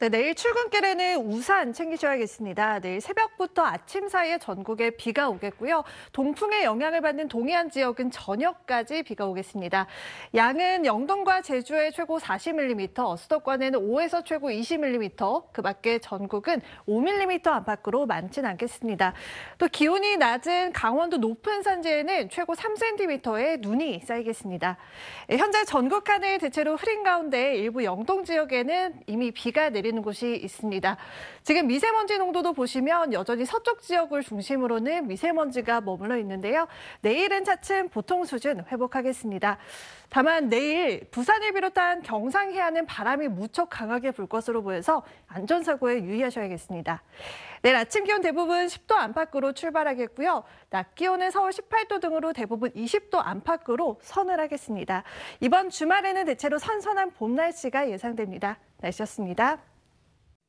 네, 내일 출근길에는 우산 챙기셔야겠습니다. 내일 새벽부터 아침 사이에 전국에 비가 오겠고요. 동풍의 영향을 받는 동해안 지역은 저녁까지 비가 오겠습니다. 양은 영동과 제주에 최고 40mm, 수도권에는 5에서 최고 20mm, 그 밖에 전국은 5mm 안팎으로 많진 않겠습니다. 또 기온이 낮은 강원도 높은 산지에는 최고 3cm의 눈이 쌓이겠습니다. 예, 현재 전국 하늘 대체로 흐린 가운데 일부 영동 지역에는 이미 비가 내리 내리는 곳이 있습니다. 지금 미세먼지 농도도 보시면 여전히 서쪽 지역을 중심으로는 미세먼지가 머물러 있는데요. 내일은 차츰 보통 수준 회복하겠습니다. 다만 내일 부산을 비롯한 경상 해안은 바람이 무척 강하게 불 것으로 보여서 안전사고에 유의하셔야겠습니다. 내일 아침 기온 대부분 10도 안팎으로 출발하겠고요. 낮 기온은 서울 18도 등으로 대부분 20도 안팎으로 서늘하겠습니다. 이번 주말에는 대체로 선선한 봄 날씨가 예상됩니다. 날씨였습니다.